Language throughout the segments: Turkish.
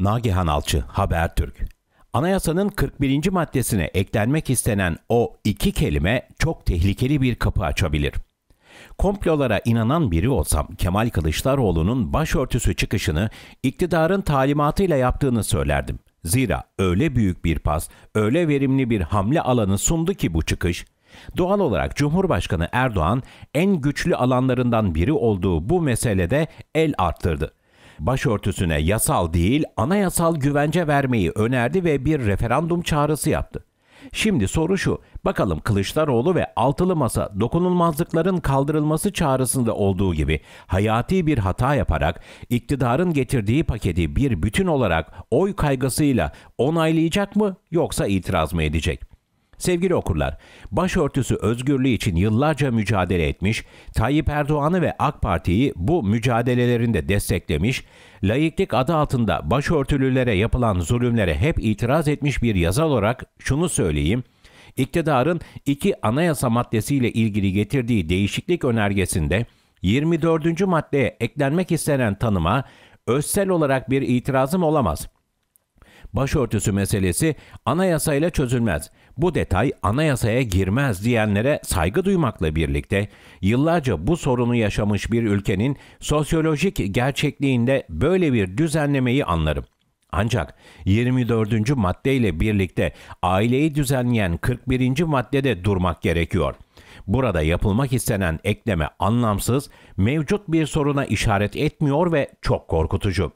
Nagihan Alçı, Habertürk. Anayasanın 41. maddesine eklenmek istenen o iki kelime çok tehlikeli bir kapı açabilir. Komplolara inanan biri olsam Kemal Kılıçdaroğlu'nun başörtüsü çıkışını iktidarın talimatıyla yaptığını söylerdim. Zira öyle büyük bir pas, öyle verimli bir hamle alanı sundu ki bu çıkış, Doğal olarak Cumhurbaşkanı Erdoğan en güçlü alanlarından biri olduğu bu meselede el arttırdı başörtüsüne yasal değil anayasal güvence vermeyi önerdi ve bir referandum çağrısı yaptı. Şimdi soru şu, bakalım Kılıçdaroğlu ve Altılı Masa dokunulmazlıkların kaldırılması çağrısında olduğu gibi hayati bir hata yaparak iktidarın getirdiği paketi bir bütün olarak oy kaygısıyla onaylayacak mı yoksa itiraz mı edecek? Sevgili okurlar, başörtüsü özgürlüğü için yıllarca mücadele etmiş, Tayyip Erdoğan'ı ve AK Parti'yi bu mücadelelerinde desteklemiş, laiklik adı altında başörtülülere yapılan zulümlere hep itiraz etmiş bir yazar olarak şunu söyleyeyim, iktidarın iki anayasa maddesiyle ilgili getirdiği değişiklik önergesinde 24. maddeye eklenmek istenen tanıma özsel olarak bir itirazım olamaz.'' başörtüsü meselesi anayasayla çözülmez. Bu detay anayasaya girmez diyenlere saygı duymakla birlikte yıllarca bu sorunu yaşamış bir ülkenin sosyolojik gerçekliğinde böyle bir düzenlemeyi anlarım. Ancak 24. maddeyle birlikte aileyi düzenleyen 41. maddede durmak gerekiyor. Burada yapılmak istenen ekleme anlamsız, mevcut bir soruna işaret etmiyor ve çok korkutucu.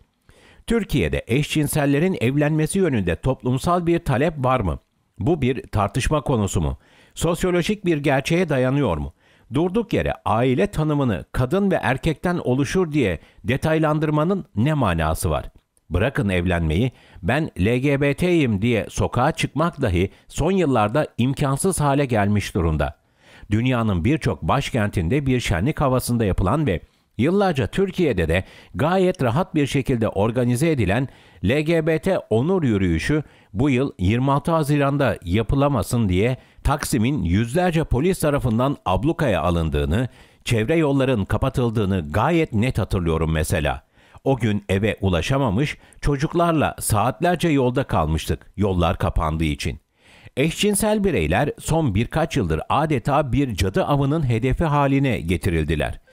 Türkiye'de eşcinsellerin evlenmesi yönünde toplumsal bir talep var mı? Bu bir tartışma konusu mu? Sosyolojik bir gerçeğe dayanıyor mu? Durduk yere aile tanımını kadın ve erkekten oluşur diye detaylandırmanın ne manası var? Bırakın evlenmeyi, ben LGBT'yim diye sokağa çıkmak dahi son yıllarda imkansız hale gelmiş durumda. Dünyanın birçok başkentinde bir şenlik havasında yapılan ve Yıllarca Türkiye'de de gayet rahat bir şekilde organize edilen LGBT onur yürüyüşü bu yıl 26 Haziran'da yapılamasın diye Taksim'in yüzlerce polis tarafından ablukaya alındığını, çevre yolların kapatıldığını gayet net hatırlıyorum mesela. O gün eve ulaşamamış, çocuklarla saatlerce yolda kalmıştık yollar kapandığı için. Eşcinsel bireyler son birkaç yıldır adeta bir cadı avının hedefi haline getirildiler.''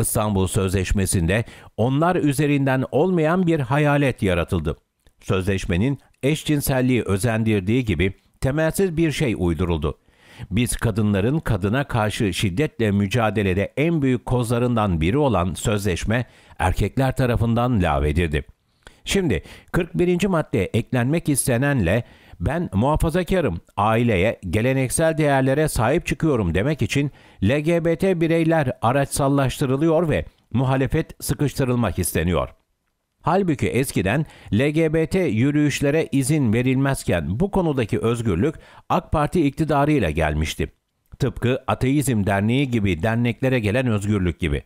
İstanbul Sözleşmesi'nde onlar üzerinden olmayan bir hayalet yaratıldı. Sözleşmenin eşcinselliği özendirdiği gibi temelsiz bir şey uyduruldu. Biz kadınların kadına karşı şiddetle mücadelede en büyük kozlarından biri olan sözleşme erkekler tarafından lağvedildi. Şimdi 41. madde eklenmek istenenle ben muhafazakarım, aileye, geleneksel değerlere sahip çıkıyorum demek için LGBT bireyler araçsallaştırılıyor ve muhalefet sıkıştırılmak isteniyor. Halbuki eskiden LGBT yürüyüşlere izin verilmezken bu konudaki özgürlük AK Parti iktidarıyla gelmişti. Tıpkı Ateizm Derneği gibi derneklere gelen özgürlük gibi.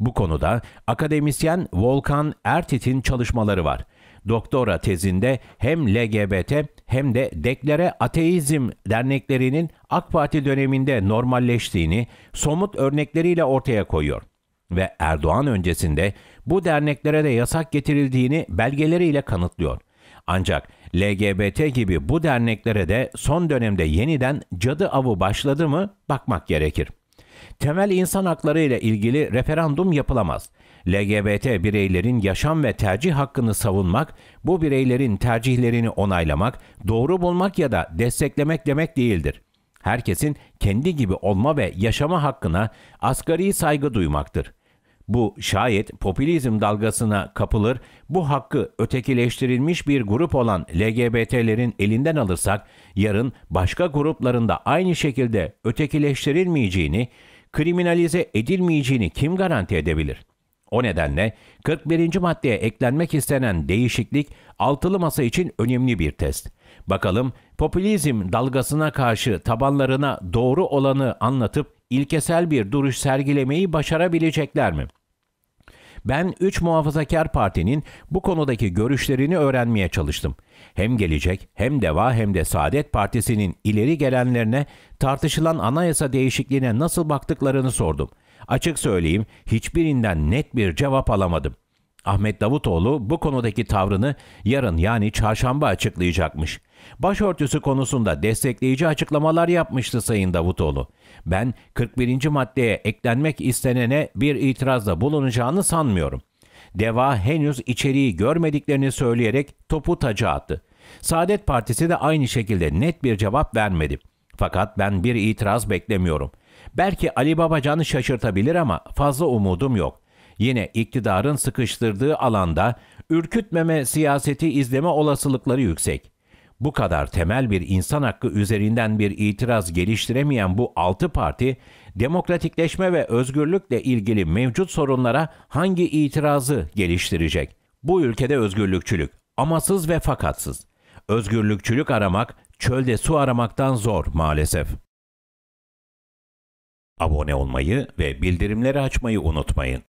Bu konuda akademisyen Volkan Ertit'in çalışmaları var. Doktora tezinde hem LGBT hem de deklere Ateizm derneklerinin AK Parti döneminde normalleştiğini somut örnekleriyle ortaya koyuyor ve Erdoğan öncesinde bu derneklere de yasak getirildiğini belgeleriyle kanıtlıyor. Ancak LGBT gibi bu derneklere de son dönemde yeniden cadı avı başladı mı bakmak gerekir. Temel insan hakları ile ilgili referandum yapılamaz. LGBT bireylerin yaşam ve tercih hakkını savunmak, bu bireylerin tercihlerini onaylamak, doğru bulmak ya da desteklemek demek değildir. Herkesin kendi gibi olma ve yaşama hakkına asgari saygı duymaktır. Bu şayet popülizm dalgasına kapılır, bu hakkı ötekileştirilmiş bir grup olan LGBT'lerin elinden alırsak, yarın başka grupların da aynı şekilde ötekileştirilmeyeceğini, kriminalize edilmeyeceğini kim garanti edebilir? O nedenle 41. maddeye eklenmek istenen değişiklik altılı masa için önemli bir test. Bakalım popülizm dalgasına karşı tabanlarına doğru olanı anlatıp ilkesel bir duruş sergilemeyi başarabilecekler mi?'' Ben 3 muhafazakar partinin bu konudaki görüşlerini öğrenmeye çalıştım. Hem Gelecek hem Deva hem de Saadet Partisi'nin ileri gelenlerine tartışılan anayasa değişikliğine nasıl baktıklarını sordum. Açık söyleyeyim hiçbirinden net bir cevap alamadım. Ahmet Davutoğlu bu konudaki tavrını yarın yani çarşamba açıklayacakmış. Başörtüsü konusunda destekleyici açıklamalar yapmıştı Sayın Davutoğlu. Ben 41. maddeye eklenmek istenene bir itirazda bulunacağını sanmıyorum. Deva henüz içeriği görmediklerini söyleyerek topu taca attı. Saadet Partisi de aynı şekilde net bir cevap vermedi. Fakat ben bir itiraz beklemiyorum. Belki Ali Babacan'ı şaşırtabilir ama fazla umudum yok yine iktidarın sıkıştırdığı alanda ürkütmeme siyaseti izleme olasılıkları yüksek. Bu kadar temel bir insan hakkı üzerinden bir itiraz geliştiremeyen bu altı parti, demokratikleşme ve özgürlükle ilgili mevcut sorunlara hangi itirazı geliştirecek? Bu ülkede özgürlükçülük, amasız ve fakatsız. Özgürlükçülük aramak, çölde su aramaktan zor maalesef. Abone olmayı ve bildirimleri açmayı unutmayın.